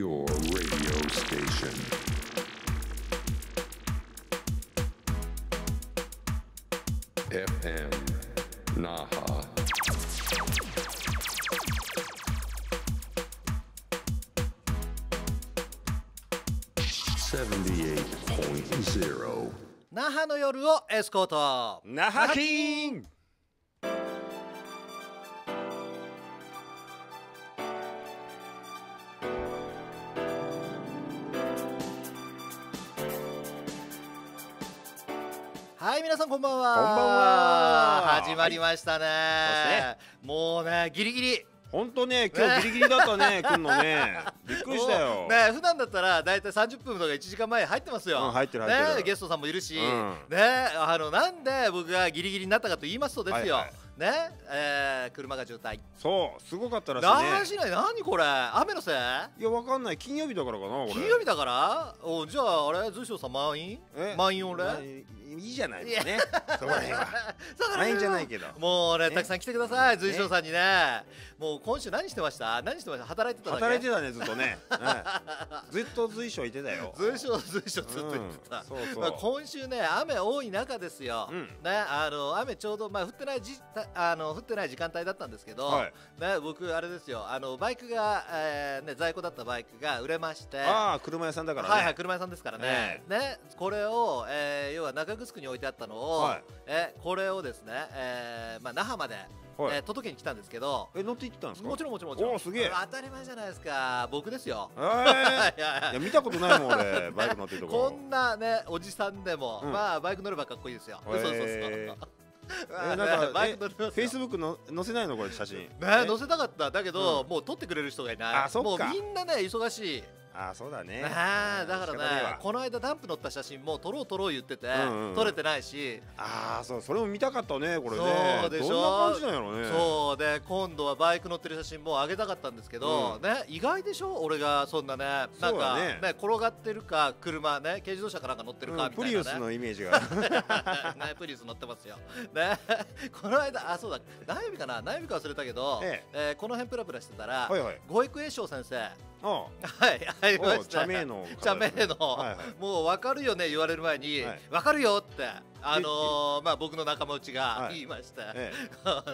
78.0那覇の夜をエスコート那覇キンさんこんばんはこんばんは始まりましたね、はい、もうねギリギリ本当ね今日ギリギリだったね来んのねびっくりしたよね普段だったら大体三十分とか一時間前入ってますよ、うん、入ってる入ってる、ね、ゲストさんもいるし、うん、ねあのなんで僕がギリギリになったかと言いますとですよ、はいはいねえー、車が渋滞そうすごかったらしいねしない何これ雨のせいいやわかんない金曜日だからかな金曜日だからおじゃああれ随所さん満員満員俺いいじゃないですねそこら辺は 満員じゃないけどもうねたくさん来てください随所さんにねもう今週何してました何してました働いてた働いてたねずっとね、ずっと随所いてたよ随所随所ずっと行ってた、そう今週ね雨多い中ですよ、ねあの雨ちょうどまあ降ってない時あの降ってない時間帯だったんですけど、はい、ね、僕、あれですよあのバイクが、えーね、在庫だったバイクが売れましてあ車屋さんだから、ね、はい、はい、車屋さんですからねえー、ねこれを、えー、要は中城に置いてあったのを、はい、えこれをですね、えーまあ、那覇まで。はい、えー、届けに来たんですけどえ乗って行ったんですもちろんもちろんもちろんすげえ当たり前じゃないですか僕ですよ、えー、いや見たことないもん俺バイク乗ってるとこ こんなねおじさんでも、うん、まあバイク乗ればかっこいいですよ、えー、そうそうそうなんか前フェイスブックの載せないのこれ写真ね載せたかっただけど、もう撮ってくれる人がいないあそっもうみんなね忙しいあそうだねあだからねこの間ダンプ乗った写真も撮ろう撮ろう言ってて、うんうん、撮れてないしああそうそれも見たかったねこれねそうでしょねそうで今度はバイク乗ってる写真も上げたかったんですけど、うん、ね意外でしょ俺がそんなねなんかね、ね、転がってるか車ね軽自動車かなんか乗ってるかみたいな、ねうん、プリウスのイメージが ねプリウス乗ってますよねこの間あそうだ何曜日かな何曜日か忘れたけど、えええー、この辺プラプラしてたら、はいはい、ご育栄翔先生はいありました茶目の茶目の、はいはい、もう分かるよね言われる前に、はい、分かるよってあのー、まあ僕の仲間内が言いました、はえ、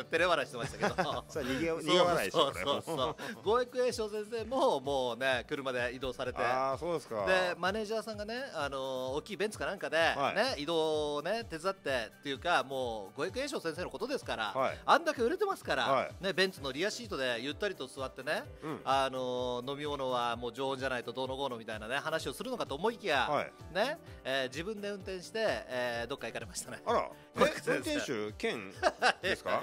照れ笑いしてましたけどそう 逃げ笑いしてそうそうそう貿易翔先生ももうね車で移動されてあそうですかでマネージャーさんがね、あのー、大きいベンツかなんかでね、はい、移動を、ね、手伝ってっていうかもう護易栄翔先生のことですから、はい、あんだけ売れてますから、はい、ね、ベンツのリアシートでゆったりと座ってね、うん、あのー、飲み物はもう常温じゃないとどうのこうのみたいな、ね、話をするのかと思いきや、ねえー、自分で運転して、えー、どっか行かれましたねあら運転手兼ですか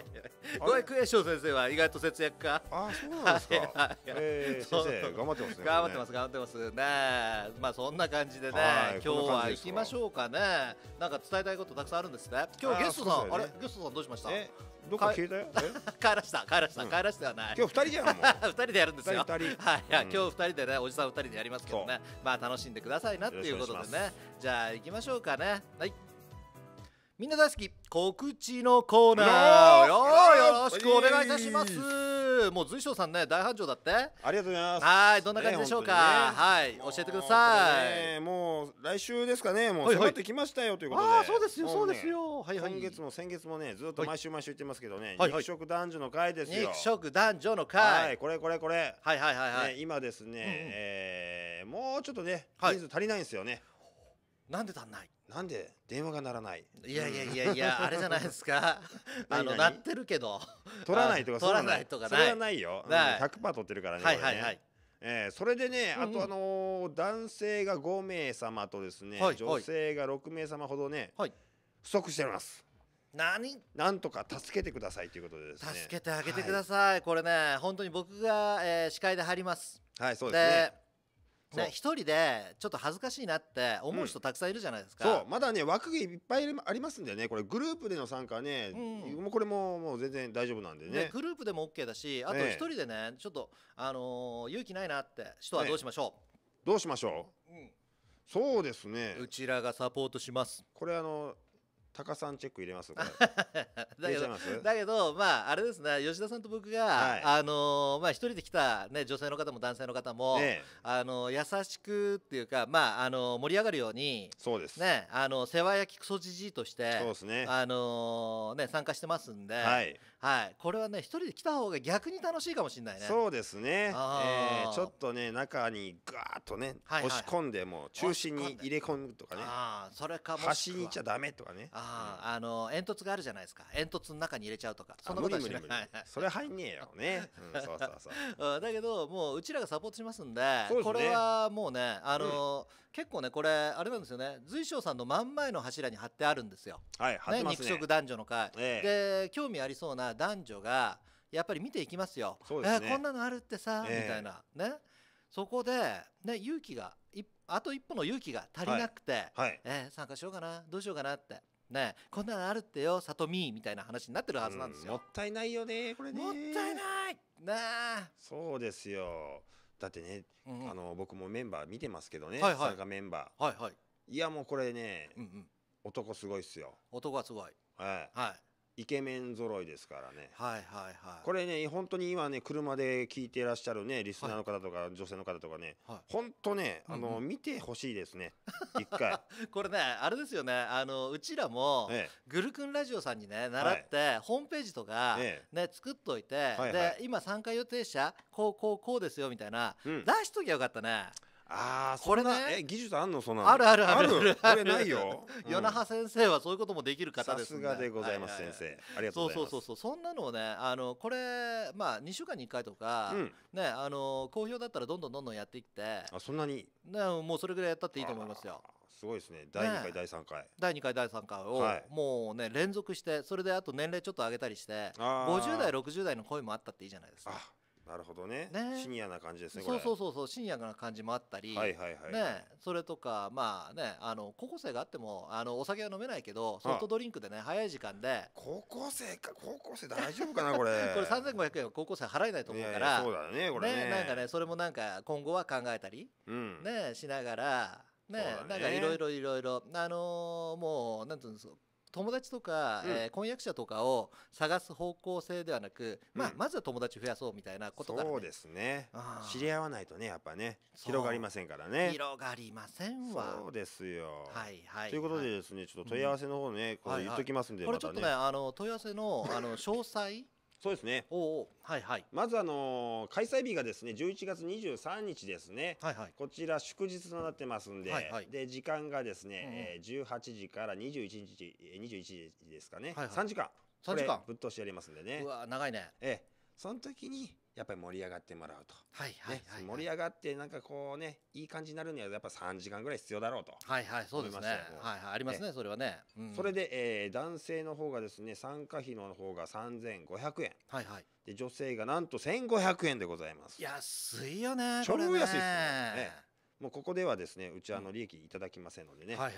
ご いク先生は意外と節約家あそうなんですか、はい頑張ってますね頑張ってます頑張ってますねまあそんな感じでね今日は行きましょうかねなんか伝えたいことたくさんあるんですね今日ゲストさんあ,、れゲストさんどうしましたどこ消えたよ帰らした帰らした、帰らしたはない今日二人じゃん 二人でやるんですよはい今日二人でねおじさん二人でやりますけどねまあ楽しんでくださいなっていうことでねじゃあ行きましょうかねはいみんな大好き告知のコーナーよよろしくお願いいたします、もう随所さんね大繁盛だってありがとうございますはいどんな感じでしょうか、ねはい教えてくださいもう、ね,、来週ですかねもう迫ってきましたよということで、はいはい、そうですよそうですよ、はいはい、今月も先月もねずっと毎週毎週言ってますけどね、はい、肉食男女の会ですよ肉食男女の会、はい、これこれこれはいはいはいはい、今ですね、うん、えー、もうちょっとね人数足りないんですよね、なんで足んないなんで電話が鳴らないいやいやいやいやあれじゃないですか あの鳴ってるけど取らないとか取らないとかそれはないよ100%取ってるからねはいはいはい、ね、えー、それでね、あとあのー、男性が5名様とですね、はい、女性が6名様ほどね、はい、不足しております何なんとか助けてくださいということでですね助けてあげてください、はい、これね本当に僕が、えー、司会で入りますはいそうですねね、一人でちょっと恥ずかしいなって思う人たくさんいるじゃないですか、うん、そうまだね枠いっぱいありますんでねこれグループでの参加ね、うん、もうこれももう全然大丈夫なんでね、ね、グループでも OK だしあと一人でね、ちょっと、あのー、勇気ないなって人はどうしましょう、ね、どうしましょう、うん、そうですねうちらがサポートしますこれあのタカさんチェック入れます だけどだけどまああれですね吉田さんと僕が、はい、あのまあ一人で来たね女性の方も男性の方も、ね、あの優しくっていうかまああの盛り上がるようにそうですねあの世話焼きクソじじいとしてそうですねあのね参加してますんで、はい、はいこれはね一人で来た方が逆に楽しいかもしれないねそうですね、えー、ちょっとね中にガーッとね、はいはい、押し込んでもう中心に入れ込むとかねああそれかも端にいっちゃダメとかねあ、うん、あの煙突があるじゃないですか煙突の中に入れちゃうとかそんなことは無理無理それ入んねえよね、うん、そうそうそうだけどもううちらがサポートしますんで、ね、これはもうねあの、うん結構ねこれあれなんですよね随所さんの真ん前の柱に貼ってあるんですよ。はい貼ってますね肉食男女の会、ええ、で興味ありそうな男女がやっぱり見ていきますよ。そうですねえーこんなのあるってさ、えみたいなねそこで、ね、勇気がいあと一歩の勇気が足りなくて、はいえー参加しようかなどうしようかなって。ね、こんなのあるってよ、さとみみたいな話になってるはずなんですうんもっ。たいないよねこれねもったいない。ねそうですよだってね、うんうん、あの僕もメンバー見てますけどね、はいはい、参加メンバー、はいはい、いやもうこれね、うんうん、男すごいっすよ男はすごいはい、はいイケメン揃いですからね、はいはいはい、これね本当に今ね車で聞いていらっしゃるねリスナーの方とか、はい、女性の方とかね、はい、本当ねあの、うんうん、見てほしいですね一回 これねあれですよねあのうちらも、ええ、ぐるくんラジオさんにね習って、はい、ホームページとかね、ね、作っといて、はいはい、で今参加予定者こうこうこうですよみたいな、うん、出しときゃよかったね。ああこれねえ技術あんのそんなあるあるあるあるないよ与那覇先生はそういうこともできる方ですさすがでございます先生ありがとうございますそうそうそうそんなのをねあのこれまあ2週間に1回とかねあの好評だったらどんどんどんどんやっていってあそんなにねもうそれぐらいやったっていいと思いますよすごいですね第2回第3回第2回第3回をもうね連続してそれであと年齢ちょっと上げたりして50代60代の声もあったっていいじゃないですかあなるほどねねシニアな感じですねそうそうそうそうシニアな感じもあったり、はいはいはいね、それとかまあねあの高校生があってもあのお酒は飲めないけどソフトドリンクでね早い時間で高校生か高校生大丈夫かなこれ これ3500円は高校生払えないと思うからそうだねこれね、ね、なんかねそれもなんか今後は考えたり、うん、ねしながらね、ね、なんかいろいろいろいろあのー、もうなんていうんですか友達とか、うん、えー、婚約者とかを探す方向性ではなく、うん、まあ、まずは友達増やそうみたいなことが、ね、そうですね知り合わないとねやっぱね広がりませんからね広がりませんわそうですよ、はいはい、ということでですねちょっと問い合わせの方ね、うん、これ言っときますんで、はいはい、これちょっとね、あの問い合わせのあの詳細そうですね。おお、はいはい。まずあのー、開催日がですね、11月23日ですね。はいはい。こちら祝日となってますんで、はいはい、で時間がですね、うん、えー、18時から21時21時ですかね。はいはい、3時間。3時間ぶっ通しやりますんでね。うわ長いね。ええ、その時にやっぱり盛り上がってもらうと、はいはい盛り上がってなんかこうねいい感じになるにはやっぱ3時間ぐらい必要だろうとはいはいそうですねはいはいありますね、それはね、うん、それで、えー、男性の方がですね参加費の方が3500円はいはいで女性がなんと1500円でございます安いよね超安いですねねもうここではですねうちあの利益いただきませんのでね、ははいい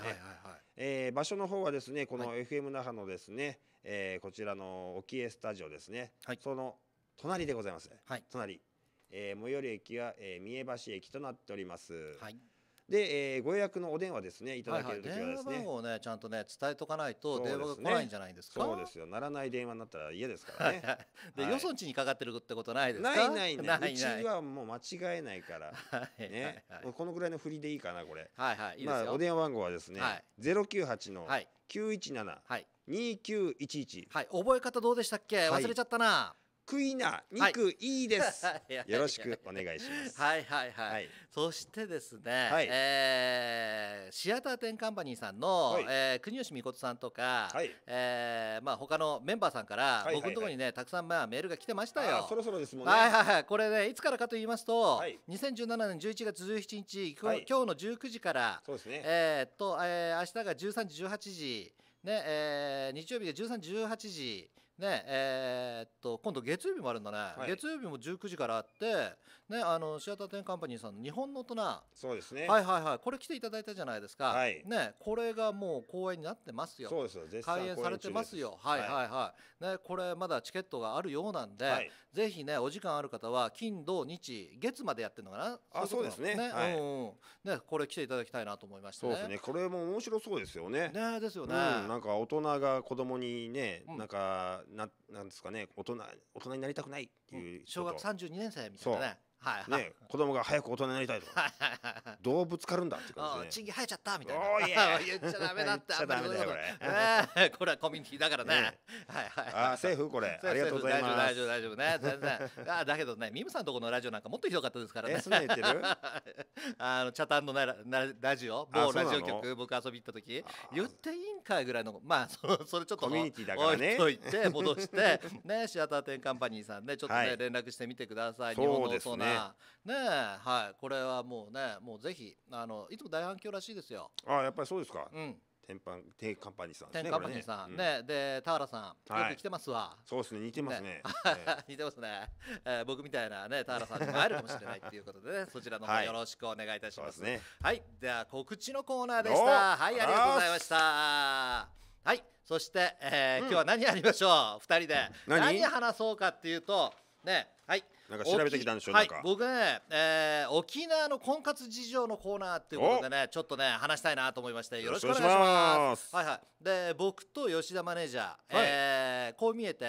え場所の方はですねこの FM 那覇のですね、はい、えー、こちらの沖江スタジオですね、はい、その隣でございます、はい、隣、えー、最寄り駅は、えー、三重橋駅となっております。はいで、えー、ご予約のお電話ですねいただけるときはですね、はいはい、電話番号をねちゃんとね伝えとかないと電話が来ないんじゃないですかそうですよならない電話になったら嫌ですからねで、はい、よそんちにかかってるってことないですかないないない ないうちはもう間違えないからね、はい、このぐらいの振りでいいかなこれはいはいまあお電話番号はですね、はい、098の917、はい、2911はい覚え方どうでしたっけ忘れちゃったな、クイナ肉いいです、は い、よろしくお願いしますはいはいはい、はい、そしてですね、はい、えー、シアターテンカンパニーさんの、はい、えー、国吉美琴さんとか、はい、えー、まあ他のメンバーさんから、はいはいはい、僕のところにねたくさんまあメールが来てましたよそろそろですもんねはいはいはいこれねいつからかと言いますと、はい、2017年11月17日、今日の19時からそうですねえっと、えー、明日が13時18時ねえー、日曜日が13時18時ねえー、っと今度月曜日もあるんだね、はい、月曜日も19時からあって、ね、あのシアターテンカンパニーさんの「日本の大人」そうですねはいはいはいこれ来ていただいたじゃないですか、はい、ね、これがもう公演になってますよそうです開演されてますよはいはいはい、はい、ね、これまだチケットがあるようなんで、ぜひねお時間ある方は金土日月までやってるのかなあそうですねね,、うんねこれ来ていただきたいなと思いました、ね、そうですねこれも面白そうですよねねですよね、うん、なんか大人が子供にね、なんかななんですかね大人大人になりたくないっていう、うん、小学32年生みたいなねはいね、子供が早く大人になりたいとかどうぶつかるんだって感じで、ね、チン生えちゃったみたいな言っちゃダメだって言っちゃダメだよこれこれはコミュニティだからねはいはいあ政府これありがとうございます大丈夫大丈夫大丈夫ね全然あだけどねミムさんとこのラジオなんかもっとひどかったですからねそんな言ってる あのチャタンのななラジオ某ラジオ局僕遊び行った時言っていいんかいぐらいのまあそのそれちょっとコミュニティだからね置いといて戻してねシアターテンカンパニーさんねちょっとね連絡してみてください日本ので送なねえはいこれはもうねもうぜひあのいつも大反響らしいですよ。あやっぱりそうですか。うん。天パン天カンパニーさん天カンパニーさんね,、で田原さん、よく来てますわ。そうですね似てますね。似てますね、え 僕みたいなね田原さんにも会えるかもしれないということでね そちらの方よろしくお願いいたします。はい、では告知のコーナーでした。はいありがとうございました。はい。そして、え今日は何やりましょう2人で何話そうかっていうとねなんか調べてきたんでしょ、はい、僕ね、えー、沖縄の婚活事情のコーナーっていうことでねちょっとね話したいなと思いましてよろしくお願いしますはいはいで僕と吉田マネージャー、はい、えー、こう見えて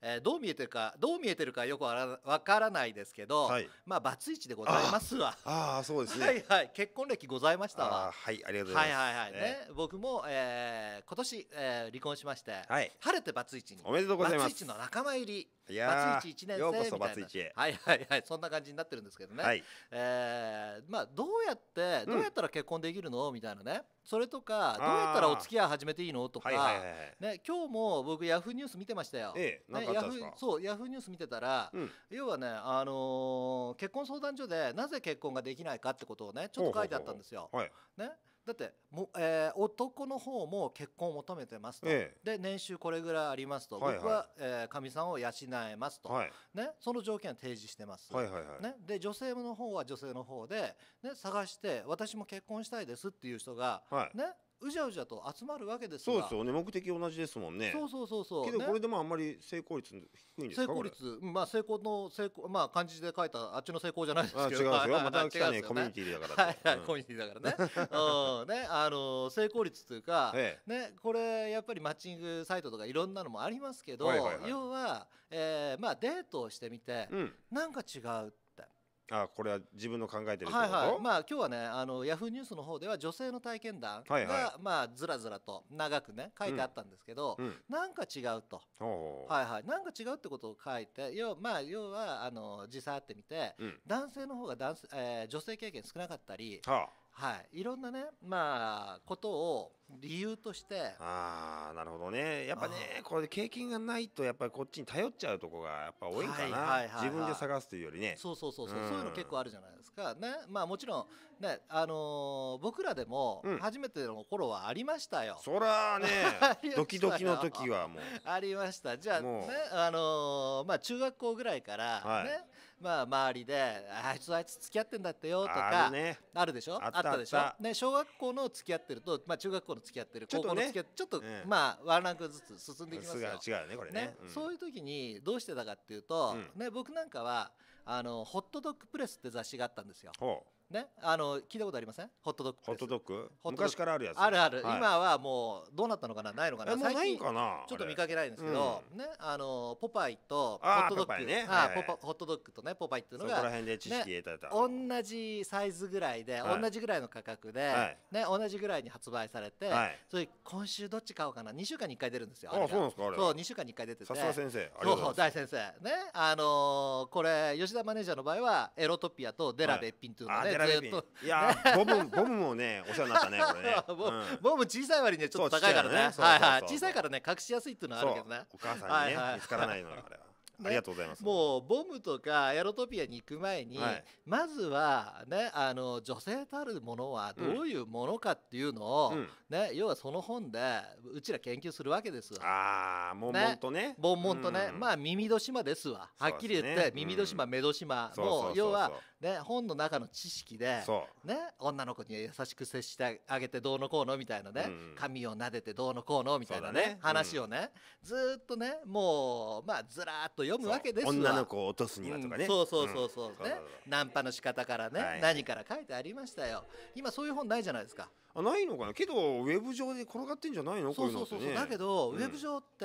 えー、どう見えてるかどう見えてるかよくわからないですけど、はい、まあバツイチでございますわ。あ あそうですね。はいはい結婚歴ございましたわ。はいありがとうございます。はいはいはいね、ね、僕も、えー、今年、えー、離婚しまして、はい、晴れてバツイチにおめでとうございます。バツイチの仲間入り。いやバツイチ1年生みたいなはいはいはいそんな感じになってるんですけどね、はい、えー、まあどうやってどうやったら結婚できるの、みたいなねそれとかどうやったらお付き合い始めていいのとか、ね、今日も僕ヤフーニュース見てましたよ、ええ、ね、ヤフそうヤフーニュース見てたら、うん、要はね、あのー、結婚相談所でなぜ結婚ができないかってことをねちょっと書いてあったんですよ。ねだっても、えー、男の方も結婚を求めてますと、ええ、で年収これぐらいありますと、はいはい、僕はかみ、えー、さんを養えますと、はい、ね、その条件は提示してます、はいはいはい、ね、で女性の方は女性の方で、ね、探して私も結婚したいですっていう人が、はい、ね、うじゃうじゃと集まるわけですそうですよね目的同じですもんねそうそうそうそうけどこれでもあんまり成功率低いんですか成功率まあ成功の成功まあ漢字で書いたあっちの成功じゃないですけどあ違うよまた 来たねコミュニティだからはいはいコミュニティだからね うんねあの成功率というかねこれやっぱりマッチングサイトとかいろんなのもありますけど要はえまあデートをしてみてなんか違うあこれは自分の考えてるってこと、はいはいまあ、今日はねあのヤフーニュースの方では女性の体験談が、はいはい、まあ、ずらずらと長くね書いてあったんですけど、うんなんか違うと、はいはい、なんか違うってことを書いて要,、まあ、要はあの実際会ってみて、うん、男性の方が男性、えー、女性経験少なかったり。はあはい、いろんなね、まあ、ことを理由としてああなるほどねやっぱねこれ経験がないとやっぱりこっちに頼っちゃうとこがやっぱ多いかな、自分で探すというよりねそうそうそうそう、うん、そういうの結構あるじゃないですか、ねまあ、もちろん、ねあのー、僕らでも初めての頃はありましたよ、うん、そらね ドキドキの時はもうありましたじゃあ,、ねあのー、まあ、中学校ぐらいからね、はいまあ、周りで「あいつあいつ付き合ってんだってよ」とかあるでしょあったでしょね小学校の付き合ってると、まあ、中学校の付き合ってる高校の付き合ってちょっとまあワンランクずつ進んでいきますよ違うねこれねそういう時にどうしてたかっていうとね僕なんかはあのホットドッグプレスって雑誌があったんですよ。ほうね、あの聞いたことありませんホットドッグホットドッグ昔からあるやつあるある、はい、今はもうどうなったのかなないのかな最近ちょっと見かけないんですけど、うん、ね、あのポパイとホットドッグ、ねはい、ポホットドッグとねポパイっていうのが、ね、同じサイズぐらいで、はい、同じぐらいの価格で、ね、同じぐらいに発売されて、はい、それ今週どっち買おうかな2週間に1回出るんですよあそうなんですかあれそう2週間に1回出ててさすが先生そう大先生ねあのー、これ吉田マネージャーの場合はエロトピアとデラベッピンっいうのね寺ベビンいや ボム、ボムもねお世話になったねこれね、ボム小さい割にちょっと高いからねはいはい、小さいからね隠しやすいっていうのはあるけどねお母さんにね、見つからないのよあれは。ありがとうございます。もうボムとかエアロトピアに行く前に、まずはねあの女性たるものはどういうものかっていうのを、ね要はその本でうちら研究するわけですああ、もんもんとね。もんもんとね、まあ耳戸島ですわ。はっきり言って、ね、耳戸島、目戸島の、う要はね、本の中の知識で、ね、女の子に優しく接してあげてどうのこうのみたいなね、うん、髪を撫でてどうのこうのみたいなね、ね、話をね、うん、ずっとねもう、まあ、ずらっと読むわけですわ女の子を落とすにはとかね、うん、そうそうそうそう,、ねナンパの仕方からね、はい、何から書いてありましたよ今そういう本ないじゃないですか。あないのかなけどウェブ上で転がってんじゃないのそうそうそうそう、ね、だけど、ウェブ上って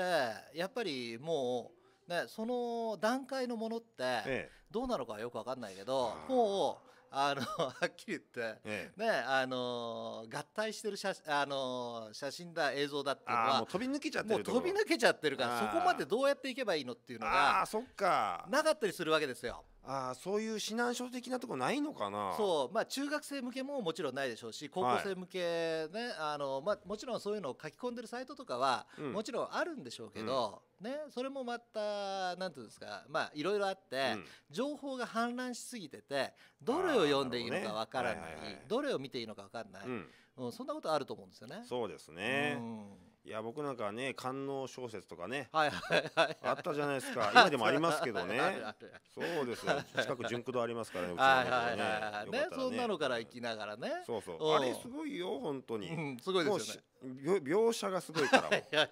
やっぱりもうね、その段階のものって、ええ、どうなのかよく分かんないけどもうあの はっきり言って、ええ、ねあの合体してる写あの写真だ映像だっていうのはもう飛び抜けちゃってる飛び抜けちゃってるからそこまでどうやっていけばいいのっていうのがあそっかなかったりするわけですよ。あそういう指南書的なとこないのかなそうまあ中学生向けももちろんないでしょうし高校生向けね、はい、あのまあ、もちろんそういうのを書き込んでるサイトとかは、うん、もちろんあるんでしょうけど、うん、ね、それもまた何ていうんですかまあいろいろあって、うん、情報が氾濫しすぎててどれを読んでいいのかわからない、ねはいはい、どれを見ていいのかわかんない、うんそんなことあると思うんですよね。そうですね、うんいや僕なんかね官能小説とかね、はいはいはい、あったじゃないですか今でもありますけどね そうですよ近く純駆堂ありますからね うちのねね、そんなのから行きながらねそうそうあれすごいよ本当に、うん、すごいですよね描写がすごいからも や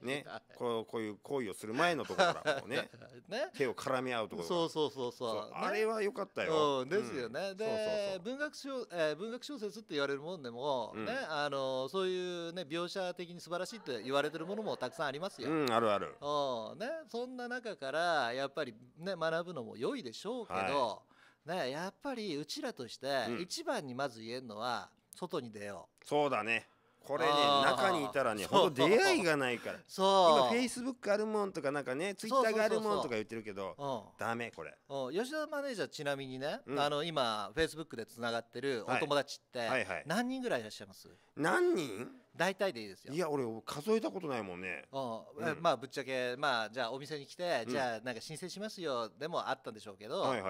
ねこうこういう行為をする前のところからもうね ね手を絡み合うところそうそうそうそう、ね、あれは良かったよ、うん、ですよね、うそで文学小、えー、文学小説って言われるもんでも、うん、ねあのそういうね描写的に素晴らしいって言われてるものもたくさんありますよ、うん、あるあるおねそんな中からやっぱりね学ぶのも良いでしょうけど、はい、ねやっぱりうちらとして一番にまず言えるのは、外に出ようそうだねこれね中にいたらねほんと出会いがないから そう今フェイスブックあるもんとかなんかねツイッターがあるもんとか言ってるけどダメこれ吉田マネージャーちなみにね、うん、あの今フェイスブックでつながってるお友達って何人ぐらいいらっしゃいます、何人大体でいいですよいや俺数えたことないもんねうん、まあぶっちゃけまあじゃあお店に来て、じゃあなんか申請しますよでもあったんでしょうけど、ね、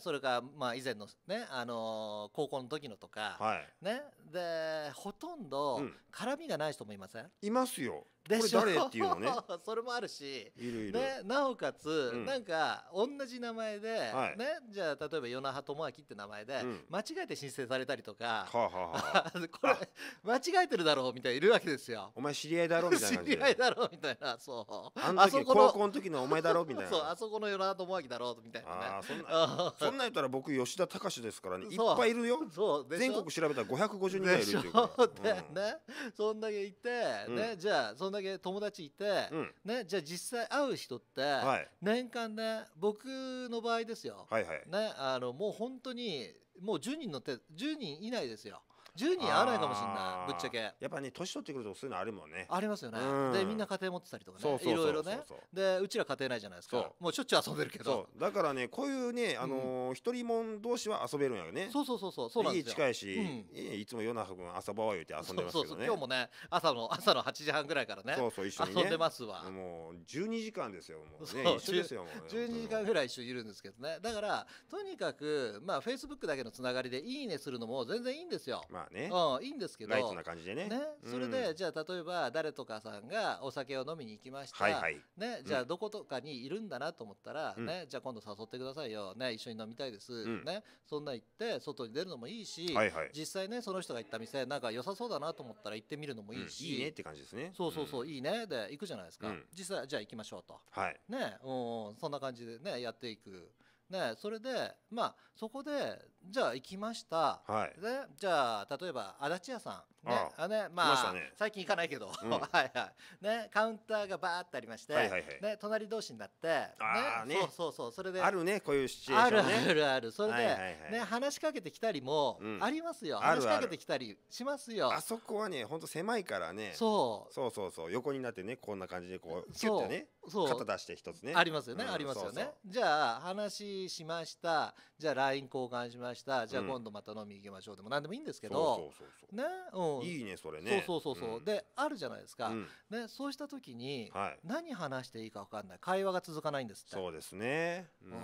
それかまあ以前のね、あの高校の時のとか、ねでほとんど絡みがない人もいません、いますよでしこれ誰っていうのね それもあるしいるいる、ね、なおかつ、うん、なんか同じ名前で、はい、ね、じゃあ例えば与那覇智明って名前で、うん、間違えて申請されたりとか、はあはあ、これ間違えてるだろうみたいないるわけですよお前知り合いだろみたいな知り合いだろうみたいなそうあの時高校の時のお前だろみたいな そうあそこの与那智明だろうみたいな、ね、そんなそんな言ったら僕吉田隆ですからねいっぱいいるよそう全国調べたら550人ぐらいいるっていうで、うん、ねそんだけいて、ねじゃあそんだけ友達いて、うん、ね、じゃあ実際会う人って、はい、年間ね僕の場合ですよ、はいはい、ね、あのもう本当にもう10人の手10人以内ですよ、10人合わないかもしれないぶっちゃけやっぱね年取ってくるとそういうのあるもんねありますよね、うん、でみんな家庭持ってたりとかねいろいろねでうちら家庭ないじゃないですかもうしょっちゅう遊んでるけどだからねこういうねあの一、人もん同士は遊べるんやよねそうそうそうそうそうなんですよ近いし、うん、いつも夜中分遊ばわ言って遊んでますけどねそうそう今日もね朝の 朝の8時半ぐらいからねそうそう一緒に、ね、遊んでますわもう12時間ですよもうね一緒ですよもう、ね、12時間ぐらい一緒いるんですけどねだからとにかくまあフェイスブックだけのつながりでいいねするのも全然いいんですよ、まああねうんいいんですけどライトな感じでねねそれで、うんじゃあ例えば誰とかさんがお酒を飲みに行きました、はいはいね、じゃあどことかにいるんだなと思ったら、うんね、じゃあ今度誘ってくださいよ、ね、一緒に飲みたいです、んね、そんな言って外に出るのもいいし、はいはい実際ねその人が行った店なんか良さそうだなと思ったら行ってみるのもいいし、いいねって感じですねそうそうそう、いいねで行くじゃないですか、うん実際じゃあ行きましょうと、はいねううんそんな感じでねやっていくね、それで、まあ、そこでじゃあ行きました、はい、でじゃあ例えば足立屋さん、ねあねまあ、ね、最近行かないけど、うん、はいはいねカウンターがバーってありまして、はいはいはい、ね隣同士になってねねそうそうそうそれであるねこういうシチュエーション、ね、あるあるあるそれで、はいはいはい、ね話しかけてきたりもありますよ、うん、話しかけてきたりしますよあそこはね本当狭いからねそうそうそうそう横になってねこんな感じでこうキュッてね肩出して一つねありますよね、うん、ありますよねそうそうじゃあ話しましたじゃあ LINE 交換しましたじゃあ今度また飲み行きましょうでも何でもいいんですけどねうんいいねそれねそうそうそうそう、うん、であるじゃないですか、うん、でそうした時に、何話していいか分かんない会話が続かないんですってそうですね、うん、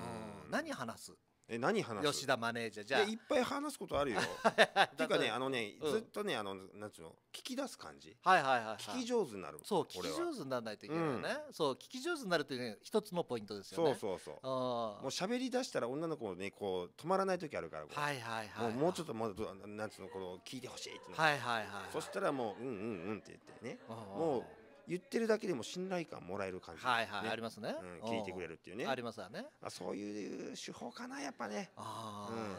何話すえ何話す吉田マネージャーじゃあいいっぱい話すことあるよ っていうかねあのね、うん、ずっとねあのなんつうの聞き出す感じはいはいはい、はい、聞き上手になるそう聞き上手にならないといけないね、うん、そう聞き上手になるというね一つのポイントですよねそうそうそうあもう喋り出したら女の子もねこう止まらない時あるからはいはいはい、もうもうちょっともうなんつうのこの聞いてほしいってはいはいはい、そしたらもううんうんうんって言ってねもう言ってるだけでも信頼感もらえる感じ、ね、はいはいありますね、うん、聞いてくれるっていうねありますよね、あ、そういう手法かなやっぱね,、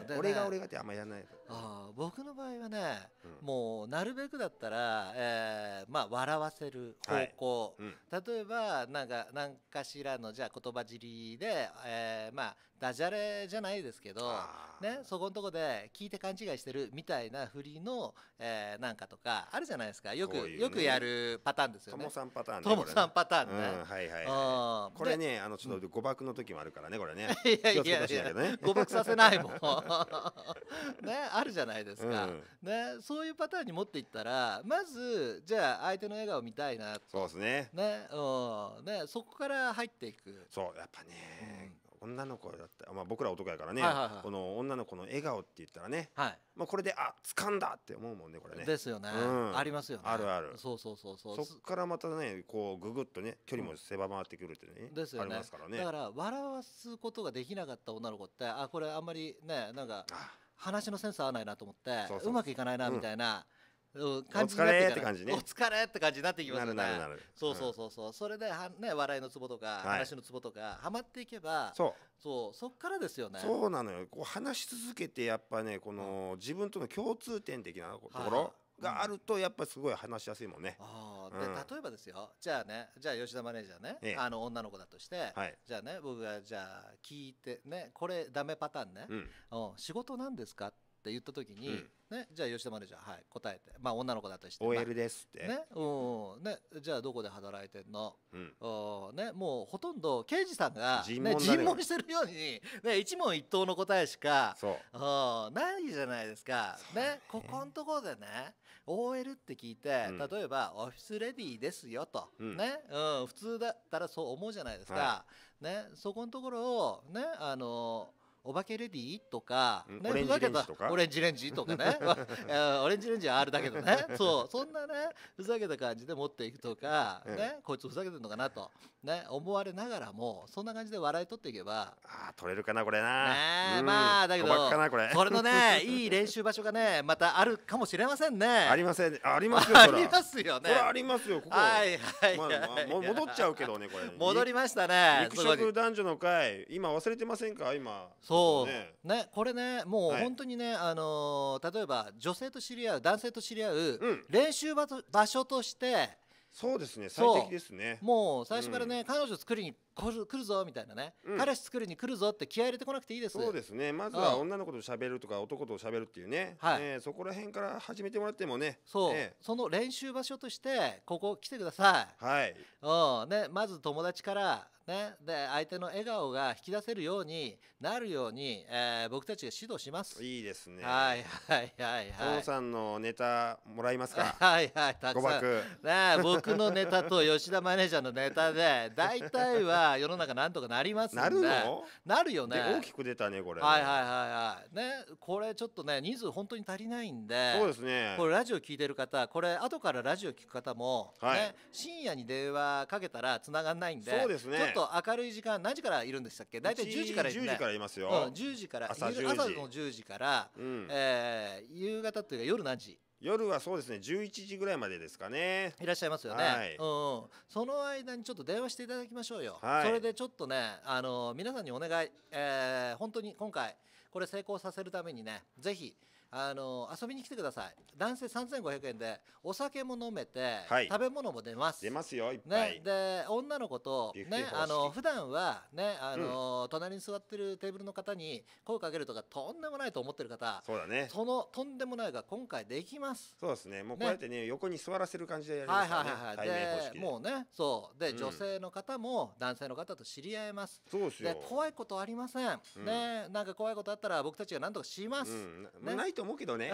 うん、ね俺が俺がってあんまやらないあ僕の場合はね、うん、もうなるべくだったら、えーまあ、笑わせる方向、はいうん、例えばなんか何かしらのじゃ言葉尻で、えーまあ、ダジャレじゃないですけど、ね、そこのとこで聞いて勘違いしてるみたいな振りの、えー、なんかとかあるじゃないですかよく、ね、よくやるパターンですよね。ともさんパターンね。ともさんパターンね。うん、はいはい、はい、これねあのちょっと誤爆の時もあるからねこれね。いやいやいや誤爆させないもん。ねああるじゃないですか、ね、そういうパターンに持っていったらまずじゃあ相手の笑顔見たいなそうですねね,、おねそこから入っていくそうやっぱね、女の子だったまあ、僕ら男やからね、この女の子の笑顔って言ったらね、はいまあ、これであ掴んだって思うもんねこれねですよね、うん、ありますよねあるあるそうそうそうそうそっからまたねこうぐぐっとね距離も狭まってくるってね、うん、ですよねありますからねだから笑わすことができなかった女の子ってあこれあんまりねなんかああ話のセンス合わないなと思ってうまくいかないなみたいな、うん、感じになってって感じねお疲れって感じになってきますよねそうそうそうそう、うん、それではね笑いのツボとか、はい、話のツボとかはまっていけばそうそうそっからですよねそうなのよこう話し続けてやっぱねこの、うん、自分との共通点的なところ、はいがあるとやっぱりすごい話しやすいもんね。あで、うん、例えばですよじゃあねじゃあ吉田マネージャーね、ええ、あの女の子だとして、はい、じゃあね僕がじゃあ聞いてねこれダメパターンね、うん、仕事なんですかって言った時に、うんね、じゃあ吉田マネージャー、はい、答えて、まあ、女の子だとして OL ですって、ねうんね、じゃあどこで働いてんの、うんおね、もうほとんど刑事さんが、ね、尋問,、してるように、ね、一問一答の答えしかそうおないじゃないですか、ねここのところでね OL って聞いて、うん、例えばオフィスレディーですよと、うん、ねうん、普通だったらそう思うじゃないですか、はい、ね、そこのところを、ね、あのーお化けレディとか、ね、オレンジレンジとかオレジレジとかね オレンジレンジはあるだけどねそうそんなねふざけた感じで持っていくとか、ね、こいつふざけてるのかなと、ね、思われながらもそんな感じで笑い取っていけばあ取れるかなこれな、ねまあだけどこれこれのね いい練習場所がねまたあるかもしれませんねありませんありますよありますよねこれありますよここはいはいはい、まあ、戻っちゃうけどねこれ戻りましたね肉食男女の会今忘れてませんか今そうそうねこれねもう本当にね、あのー、例えば女性と知り合う男性と知り合う、練習場と場所としてそうですね最適ですねもう最初からね、うん、彼女作りに来るぞみたいなね、うん、彼氏作るに来るぞって気合入れてこなくていいですそうですねまずは女の子と喋るとか男と喋るっていうね、はいえー、そこら辺から始めてもらってもねそう、えー、その練習場所としてここ来てください、はいお、んね、まず友達からね、で相手の笑顔が引き出せるようになるように、えー、僕たちが指導しますいいですねはいはいはいはいさんのネタもらいますか はいはいたくさん、ね、僕のネタと吉田マネージャーのネタで大体は世の中なんとかなりますんでなるのなるよね大きく出たねこれはいはいはいはいねこれちょっとね人数本当に足りないんでそうですねこれラジオ聞いてる方これ後からラジオ聞く方も、はい、深夜に電話かけたら繋がんないんでそうですねちょっと明るい時間何時からいるんでしたっけ大体10時からいる、ね、時からいますよ、うん、10時から朝10時朝の10時から、うん、えー、夕方というか夜何時夜はそうですね11時ぐらいまでですかねいらっしゃいますよね、はい、うん、その間にちょっと電話していただきましょうよ、はい、それでちょっとねあの皆さんにお願い、えー、本当に今回これ成功させるためにねぜひあの遊びに来てください男性三千五百円でお酒も飲めて、はい、食べ物も出ます出ますよいっぱい、ね、で女の子と、ね、あの普段はねあの、うん、隣に座ってるテーブルの方に声かけるとかとんでもないと思ってる方そうだねそのとんでもないが今回できますそうですねもうこうやってね、ね、横に座らせる感じでやりますからね、はいはいはいはい、でもうねそうで、うん、女性の方も男性の方と知り合えますそうですよ怖いことありません、うん、ねなんか怖いことあったら僕たちが何とかします、ね、ないと思うけどね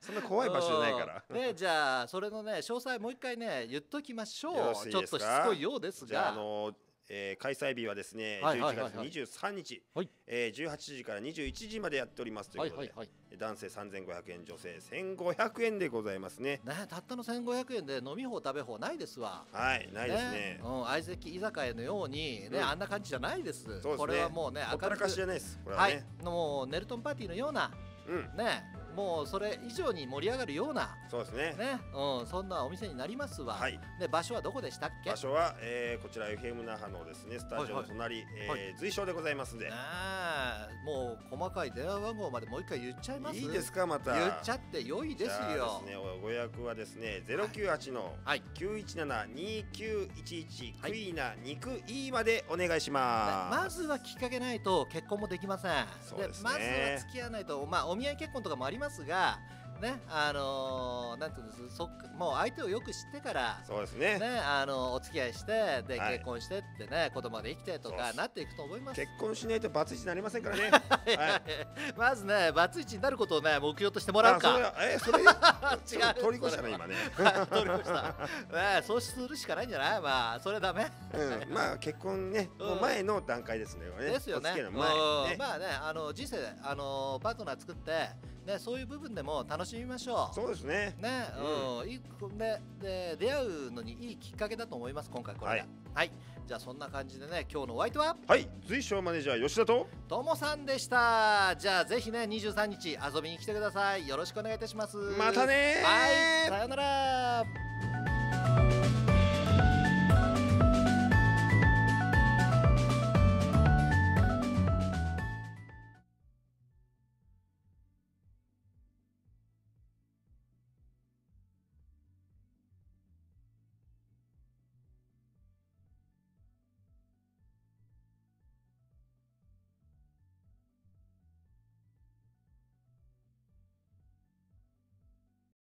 そんな怖い場所じゃないからねじゃあそれのね詳細もう一回ね言っときましょうちょっとしつこいようですがあのえー、開催日はですね、はいはいはいはい、11月23日、はい、えー、18時から21時までやっておりますということで、はいはいはい、男性3500円女性1500円でございますねねたったの1500円で飲み方食べ方ないですわはいないですね、ね、うん相席居酒屋のようにね、うん、あんな感じじゃないです、そね、これはもうね明るくかしじゃないですこれはね、はい、もうネルトンパーティーのようなうん、ねもうそれ以上に盛り上がるようなそうですねね、うん、そんなお店になりますわ、はい、で場所はどこでしたっけ場所は、えー、こちら FM 那覇のですねスタジオの隣、はえ、いはい、えー、随所でございますんで、ね、もう細かい電話番号までもう一回言っちゃいますいいですかまた言っちゃって良いですよです、ね、ご予約はですね098の917-2911、クイナ肉 E までお願いします、まずはきっかけないと結婚もできませんそうです、ね、まずは付き合わないとまあお見合い結婚とかもありますますがねあのー、なんていうんですそっもう相手をよく知ってからそうですねねあのー、お付き合いしてで、はい、結婚してってね子供で生きてとかなっていくと思います結婚しないとバツイチになりませんからね、はいまずねバツイチになることをね目標としてもらうかえそれ 違う取り越したね今ね 取り越したねそうするしかないんじゃないまあそれだめ、うん、まあ結婚ね、う前の段階ですねですよねねまあねあの人生あのパートナー作ってねそういう部分でも楽ししみましょうそうですねね、うん、いいでで出会うのにいいきっかけだと思います今回これはいはい、じゃあそんな感じでね今日のお相手ははい随所マネージャー吉田とともさんでしたじゃあぜひね23日遊びに来てくださいよろしくお願いいたしますまたねはいさようなら